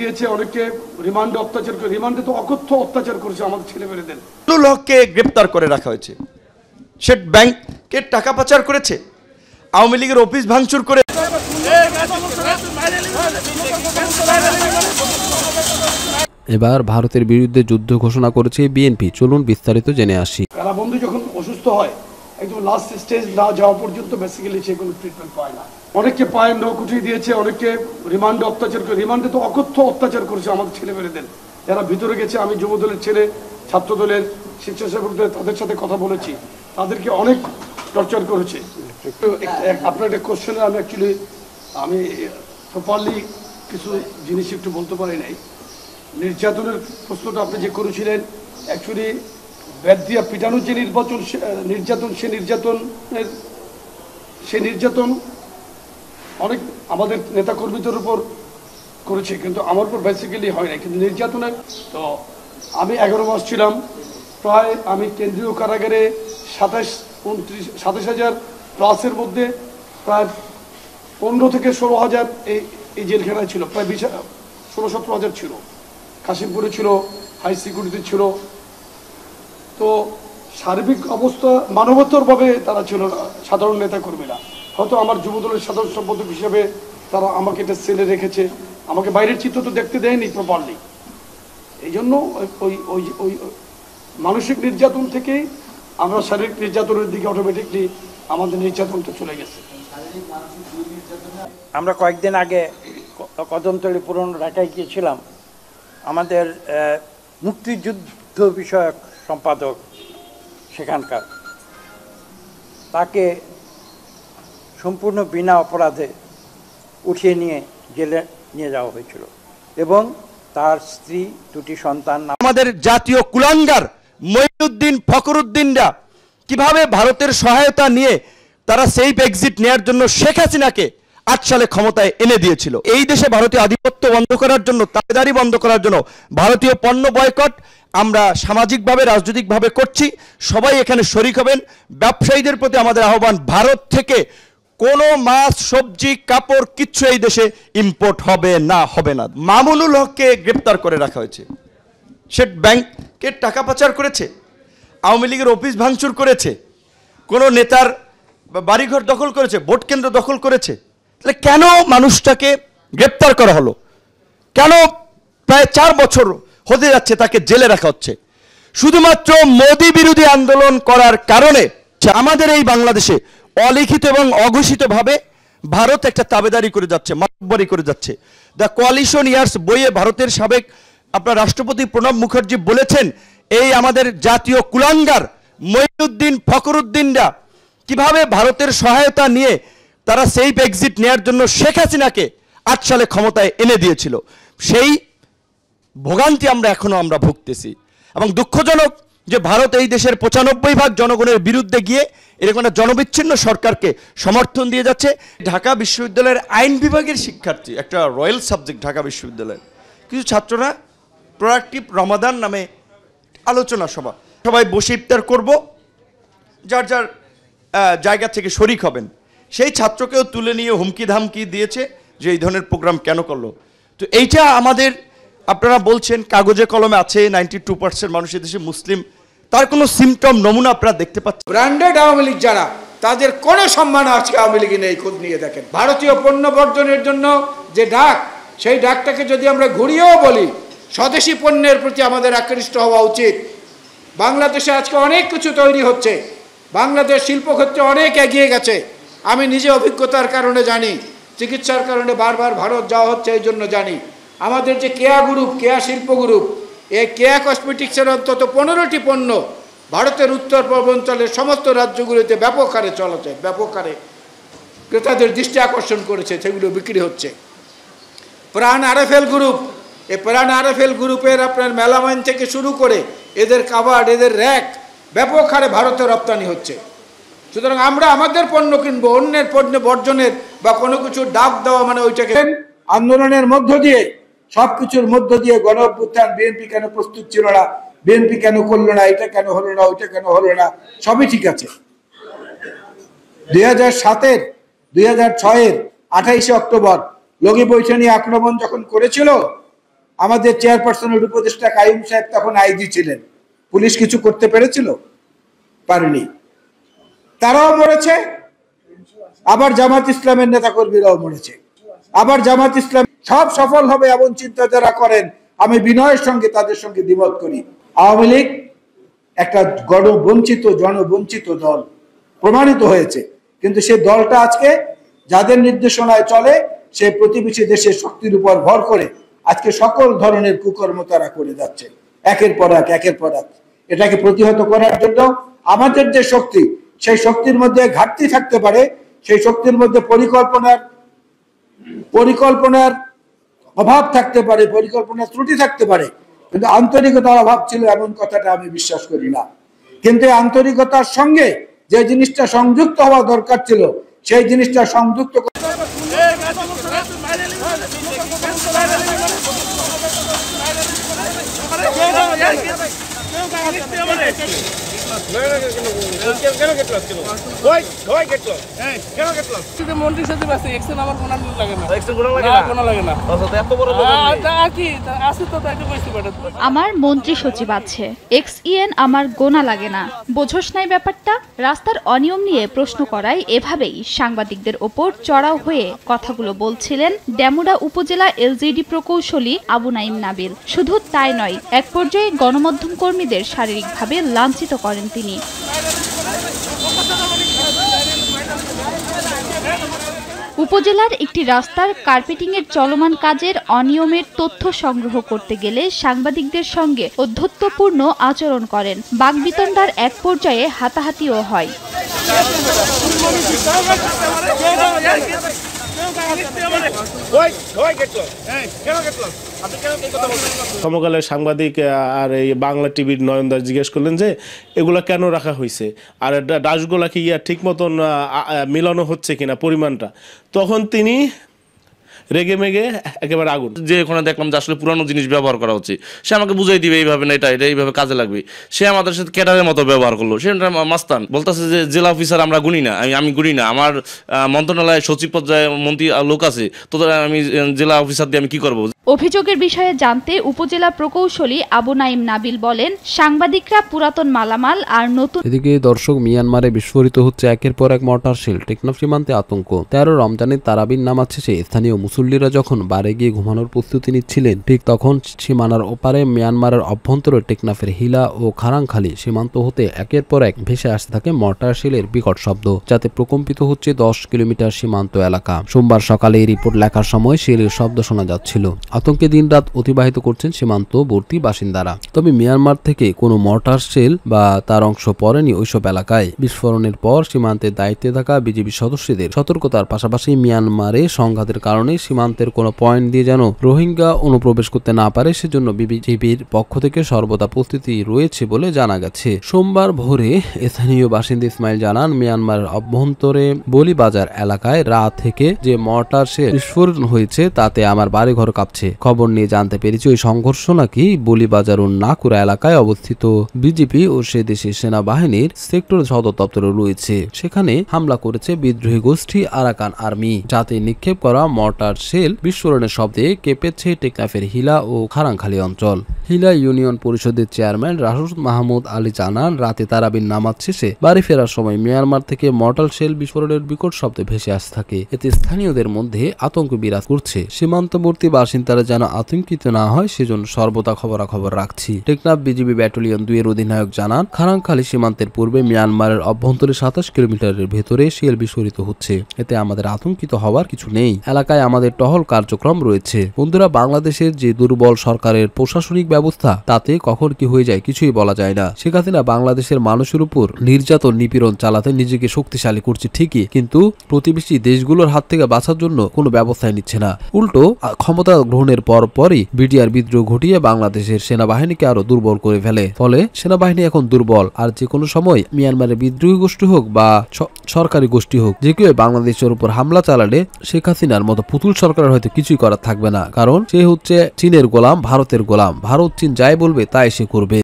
দিয়েছে অনেকে রিমান্ডে অত্যাচার করে রিমান্ডে তো অকথ্য অত্যাচার করেছে আমাদের ছেলে মেয়েদের গ্রেপ্তার করে রাখা হয়েছে সে টাকা পাচার করেছে আওয়ামী লীগের অফিস ভাঙচুর করে এবার ভারতের বিরুদ্ধে যুদ্ধ ঘোষণা করেছে বিএনপি চলুন বিস্তারিত জেনে আসি বন্ধু যখন অসুস্থ হয় একদম লাস্ট স্টেজ না যাওয়া পর্যন্ত বেসিক্যালি সেগুলো ট্রিটমেন্ট পায় না অনেককে পায়ে নৌ উঠিয়ে দিয়েছে অনেককে রিমান্ডে অত্যাচার করে রিমান্ডে তো অকথ্য অত্যাচার করেছে আমাদের মেয়েদের যারা ভিতরে গেছে আমি যুবদলের ছেলে ছাত্রদলের স্বেচ্ছাসেবকদের তাদের সাথে কথা বলেছি তাদেরকে অনেক টর্চার করেছে আপনার একটা কোশ্চেনে আমি অ্যাকচুয়ালি আমি প্রপারলি কিছু জিনিস একটু বলতে পারি নাই নির্যাতনের প্রশ্নটা আপনি যে করেছিলেন অ্যাকচুয়ালি ব্যাধিয়া দিয়া পিটানো যে নির্বাচন নির্যাতন সে নির্যাতনের সে নির্যাতন অনেক আমাদের নেতাকর্মীদের উপর করেছে কিন্তু আমার উপর বেসিক্যালি হয় না কিন্তু নির্যাতনের তো আমি এগারো মাস ছিলাম প্রায় আমি কেন্দ্রীয় কারাগারে সাতাশ উনত্রিশ সাতাশ হাজার প্লাসের মধ্যে প্রায় পনেরো থেকে ষোলো হাজার এই এই জেলখানায় ছিল প্রায় বিশ ষোলো সতেরো হাজার ছিল কাশিমপুরে ছিল হাই সিকিউরিটি ছিল তো সার্বিক অবস্থা মানবতরভাবে তারা ছিল না সাধারণ নেতা কর্মীরা হয়তো আমার যুবদলের সাধারণ সম্পাদক হিসেবে তারা আমাকে এটা সেলে রেখেছে আমাকে বাইরের চিত্র তো দেখতে দেয়নি প্রপারলি এই জন্য ওই ওই ওই মানসিক নির্যাতন থেকেই আমরা শারীরিক নির্যাতনের দিকে অটোমেটিকলি আমাদের নির্যাতনটা চলে গেছে আমরা কয়েকদিন আগে কদমতলী পুরনো ঢাকায় গিয়েছিলাম আমাদের মুক্তিযুদ্ধ বিষয়ক সম্পাদক সেখানকার তাকে সম্পূর্ণ বিনা অপরাধে উঠিয়ে নিয়ে জেলে নিয়ে যাওয়া হয়েছিল এবং তার স্ত্রী দুটি সন্তান আমাদের জাতীয় কুলাঙ্গার মঈনুদ্দিন ফখরুদ্দিনরা কিভাবে ভারতের সহায়তা নিয়ে তারা সেই এক্সিট নেয়ার জন্য শেখ হাসিনাকে আট সালে ক্ষমতায় এনে দিয়েছিল এই দেশে ভারতীয় আধিপত্য বন্ধ করার জন্য তাবেদারি বন্ধ করার জন্য ভারতীয় পণ্য বয়কট আমরা সামাজিকভাবে রাজনৈতিকভাবে করছি সবাই এখানে শরিক হবেন ব্যবসায়ীদের প্রতি আমাদের আহ্বান ভারত থেকে কোনো মাছ সবজি কাপড় কিচ্ছু এই দেশে ইম্পোর্ট হবে না হবে না মামুনুল হককে গ্রেপ্তার করে রাখা হয়েছে সে ব্যাংকের টাকা পাচার করেছে আওয়ামী লীগের অফিস ভাঙচুর করেছে কোনো নেতার বাড়িঘর দখল করেছে ভোট কেন্দ্র দখল করেছে তাহলে কেন মানুষটাকে গ্রেপ্তার করা হলো কেন প্রায় চার বছর হতে যাচ্ছে তাকে জেলে রাখা হচ্ছে শুধুমাত্র মোদি বিরোধী আন্দোলন করার কারণে আমাদের এই বাংলাদেশে অলিখিত এবং অঘোষিতভাবে ভারত একটা তাবেদারি করে যাচ্ছে মাতব্বরি করে যাচ্ছে দ্য কোয়ালিশন ইয়ার্স বইয়ে ভারতের সাবেক আপনার রাষ্ট্রপতি প্রণব মুখার্জি বলেছেন এই আমাদের জাতীয় কুলাঙ্গার মঈনুদ্দিন ফখরুদ্দিনরা কিভাবে ভারতের সহায়তা নিয়ে তারা সেই এক্সিট নেয়ার জন্য শেখ হাসিনাকে আট সালে ক্ষমতায় এনে দিয়েছিল সেই ভোগান্তি আমরা এখনও আমরা ভুগতেছি এবং দুঃখজনক যে ভারত এই দেশের পঁচানব্বই ভাগ জনগণের বিরুদ্ধে গিয়ে এরকম একটা জনবিচ্ছিন্ন সরকারকে সমর্থন দিয়ে যাচ্ছে ঢাকা বিশ্ববিদ্যালয়ের আইন বিভাগের শিক্ষার্থী একটা রয়্যাল সাবজেক্ট ঢাকা বিশ্ববিদ্যালয়ের কিছু ছাত্ররা প্রোডাক্টিভ রমাদান নামে আলোচনা সভা সবাই বসে ইফতার করবো যার যার জায়গা থেকে শরিক হবেন সেই ছাত্রকেও তুলে নিয়ে হুমকি ধামকি দিয়েছে যে এই ধরনের প্রোগ্রাম কেন করলো তো এইটা আমাদের আপনারা বলছেন কাগজে কলমে আছে নাইনটি টু পার্সেন্ট মানুষ দেশে মুসলিম তার কোনো সিমটম নমুনা আপনারা দেখতে পাচ্ছেন ব্র্যান্ডেড আওয়ামী লীগ যারা তাদের কোনো সম্মান আজকে আওয়ামী লীগ নেই খোঁজ নিয়ে দেখেন ভারতীয় পণ্য বর্জনের জন্য যে ডাক সেই ডাকটাকে যদি আমরা ঘুরিয়েও বলি স্বদেশি পণ্যের প্রতি আমাদের আকৃষ্ট হওয়া উচিত বাংলাদেশে আজকে অনেক কিছু তৈরি হচ্ছে বাংলাদেশ শিল্পক্ষেত্রে অনেক এগিয়ে গেছে আমি নিজে অভিজ্ঞতার কারণে জানি চিকিৎসার কারণে বারবার ভারত যাওয়া হচ্ছে এই জন্য জানি আমাদের যে কেয়া গ্রুপ কেয়া শিল্প গ্রুপ এই কেয়া কসমেটিক্সের অন্তত পনেরোটি পণ্য ভারতের উত্তর পূর্বাঞ্চলের সমস্ত রাজ্যগুলিতে ব্যাপক হারে চলেছে ব্যাপক হারে ক্রেতাদের দৃষ্টি আকর্ষণ করেছে সেগুলো বিক্রি হচ্ছে প্রাণ আরএফএল গ্রুপ এ প্রাণ আরএফএল গ্রুপের আপনার মেলামাইন থেকে শুরু করে এদের কাবার এদের র্যাক ব্যাপক হারে ভারতে রপ্তানি হচ্ছে সুতরাং আমরা আমাদের পণ্য কিনবো অন্যের পণ্য বর্জনের বা কোনো কিছু ডাক দেওয়া মানে ওইটাকে আন্দোলনের মধ্য দিয়ে সবকিছুর মধ্য দিয়ে গণ অভ্যুত্থান বিএনপি কেন প্রস্তুত ছিল না বিএনপি কেন করলো না এটা কেন হলো না ওইটা কেন হলো না সবই ঠিক আছে দুই হাজার সাতের দুই হাজার ছয়ের আঠাইশে অক্টোবর লগি বৈঠানী আক্রমণ যখন করেছিল আমাদের চেয়ারপার্সনের উপদেষ্টা কাইম সাহেব তখন আইজি ছিলেন পুলিশ কিছু করতে পেরেছিল পারেনি তারাও মরেছে আবার জামাত ইসলামের নেতা কর্মীরাও মরেছে আবার জামাত ইসলাম সব সফল হবে এমন চিন্তা যারা করেন আমি বিনয়ের সঙ্গে তাদের সঙ্গে দ্বিমত করি আওয়ামী লীগ একটা গণবঞ্চিত জনবঞ্চিত দল প্রমাণিত হয়েছে কিন্তু সে দলটা আজকে যাদের নির্দেশনায় চলে সে প্রতিবেশী দেশের শক্তির উপর ভর করে আজকে সকল ধরনের কুকর্ম তারা করে যাচ্ছে একের পর এক একের পর এক এটাকে প্রতিহত করার জন্য আমাদের যে শক্তি সেই শক্তির মধ্যে ঘাটতি থাকতে পারে সেই শক্তির মধ্যে পরিকল্পনার পরিকল্পনার অভাব থাকতে পারে পরিকল্পনার ত্রুটি থাকতে পারে কিন্তু আন্তরিকতার অভাব ছিল এমন কথাটা আমি বিশ্বাস করি না কিন্তু আন্তরিকতার সঙ্গে যে জিনিসটা সংযুক্ত হওয়া দরকার ছিল সেই জিনিসটা সংযুক্ত আমার মন্ত্রী সচিব আছে এক্স ইএন আমার গোনা লাগে না বোঝস নাই ব্যাপারটা রাস্তার অনিয়ম নিয়ে প্রশ্ন করায় এভাবেই সাংবাদিকদের ওপর চড়াও হয়ে কথাগুলো বলছিলেন ড্যামুরা উপজেলা এলজিডি প্রকৌশলী আবু নাইম নাবিল শুধু তাই নয় এক পর্যায়ে গণমাধ্যম কর্মীদের শারীরিকভাবে লাঞ্ছিত করেন তিনি উপজেলার একটি রাস্তার কার্পেটিংয়ের চলমান কাজের অনিয়মের তথ্য সংগ্রহ করতে গেলে সাংবাদিকদের সঙ্গে অধ্যত্তপূর্ণ আচরণ করেন বাগবিতণ্ডার এক পর্যায়ে হাতাহাতিও হয় সমকালে সাংবাদিক আর এই বাংলা টিভির দাস জিজ্ঞেস করলেন যে এগুলা কেন রাখা হয়েছে আর ডাসগুলা কি ইয়া ঠিক মতন মিলানো হচ্ছে কিনা পরিমাণটা তখন তিনি রেগে মেগে একেবারে আগুন যে ওখানে দেখলাম যে আসলে পুরানো জিনিস ব্যবহার করা হচ্ছে সে আমাকে বুঝাই দিবে এইভাবে না এটা এটা এইভাবে কাজে লাগবে সে আমাদের সাথে ক্যাডারের মতো ব্যবহার করলো সে মাস্তান বলতেছে যে জেলা অফিসার আমরা গুনি না আমি আমি গুনি না আমার মন্ত্রণালয়ে সচিব পর্যায়ে মন্ত্রী লোক আছে তো আমি জেলা অফিসার দিয়ে আমি কি করব অভিযোগের বিষয়ে জানতে উপজেলা প্রকৌশলী আবু নাইম নাবিল বলেন সাংবাদিকরা পুরাতন মালামাল আর নতুন এদিকে দর্শক মিয়ানমারে বিস্ফোরিত হচ্ছে একের পর এক মর্টার শিল টেকনাফ সীমান্তে আতঙ্ক তেরো রমজানের তারাবিন নাম আছে সে স্থানীয় মুসলিম মুসল্লিরা যখন বারে গিয়ে ঘুমানোর প্রস্তুতি নিচ্ছিলেন ঠিক তখন সীমানার ওপারে মিয়ানমারের অভ্যন্তরে টেকনাফের হিলা ও খারাংখালি সীমান্ত হতে একের পর এক ভেসে আসতে থাকে মর্টার শিলের বিকট শব্দ যাতে প্রকম্পিত হচ্ছে দশ কিলোমিটার সীমান্ত এলাকা সোমবার সকালে এই রিপোর্ট লেখার সময় শিলের শব্দ শোনা যাচ্ছিল আতঙ্কে দিনরাত অতিবাহিত করছেন সীমান্তবর্তী বাসিন্দারা তবে মিয়ানমার থেকে কোনো মর্টার শেল বা তার অংশ পড়েনি ওইসব এলাকায় বিস্ফোরণের পর সীমান্তে দায়িত্বে থাকা বিজেপি সদস্যদের সতর্কতার পাশাপাশি মিয়ানমারে সংঘাতের কারণে সীমান্তের কোনো পয়েন্ট দিয়ে যেন রোহিঙ্গা অনুপ্রবেশ করতে না পারে সেজন্য বিবিজিবির পক্ষ থেকে সর্বদা প্রস্তুতি রয়েছে বলে জানা গেছে সোমবার ভোরে স্থানীয় বাসিন্দা ইসমাইল জানান মিয়ানমারের অভ্যন্তরে বলিবাজার এলাকায় রাত থেকে যে মর্টার সে বিস্ফোরণ হয়েছে তাতে আমার বাড়িঘর কাঁপছে খবর নিয়ে জানতে পেরেছি ওই সংঘর্ষ নাকি বলিবাজার ও নাকুরা এলাকায় অবস্থিত বিজেপি ও সে দেশের সেনাবাহিনীর সেক্টর সদর দপ্তরে রয়েছে সেখানে হামলা করেছে বিদ্রোহী গোষ্ঠী আরাকান আর্মি যাতে নিক্ষেপ করা মর্টার আর শেল বিস্ফোরণের শব্দে কেঁপেছে টেকনাফের হিলা ও খারাংখালি অঞ্চল হিলা ইউনিয়ন পরিষদের চেয়ারম্যান রাহুল মাহমুদ আলী জানান রাতে তারাবির নামাজ শেষে বাড়ি ফেরার সময় মিয়ানমার থেকে মর্টাল শেল বিস্ফোরণের বিকট শব্দে ভেসে আসতে থাকে এতে স্থানীয়দের মধ্যে আতঙ্ক বিরাজ করছে সীমান্তবর্তী বাসিন্দারা যেন আতঙ্কিত না হয় সেজন্য সর্বদা খবরাখবর রাখছি টেকনাফ বিজিবি ব্যাটালিয়ন দুইয়ের অধিনায়ক জানান খারাংখালী সীমান্তের পূর্বে মিয়ানমারের অভ্যন্তরে সাতাশ কিলোমিটারের ভেতরে শেল বিস্ফোরিত হচ্ছে এতে আমাদের আতঙ্কিত হওয়ার কিছু নেই এলাকায় আমাদের আমাদের টহল কার্যক্রম রয়েছে বন্ধুরা বাংলাদেশের যে দুর্বল সরকারের প্রশাসনিক ব্যবস্থা তাতে কখন কি হয়ে যায় কিছুই বলা যায় না শেখ না বাংলাদেশের মানুষের উপর নির্যাতন নিপীড়ন চালাতে নিজেকে শক্তিশালী করছে ঠিকই কিন্তু প্রতিবেশী দেশগুলোর হাত থেকে বাঁচার জন্য কোনো ব্যবস্থাই নিচ্ছে না উল্টো ক্ষমতা গ্রহণের পর পরই বিডিআর বিদ্রোহ ঘটিয়ে বাংলাদেশের সেনাবাহিনীকে আরো দুর্বল করে ফেলে ফলে সেনাবাহিনী এখন দুর্বল আর যে কোনো সময় মিয়ানমারের বিদ্রোহী গোষ্ঠী হোক বা সরকারি গোষ্ঠী হোক যে কেউ বাংলাদেশের উপর হামলা চালালে শেখ হাসিনার মতো পুতুল মুঘল সরকারের হয়তো কিছুই করার থাকবে না কারণ সে হচ্ছে চীনের গোলাম ভারতের গোলাম ভারত চীন যাই বলবে তাই সে করবে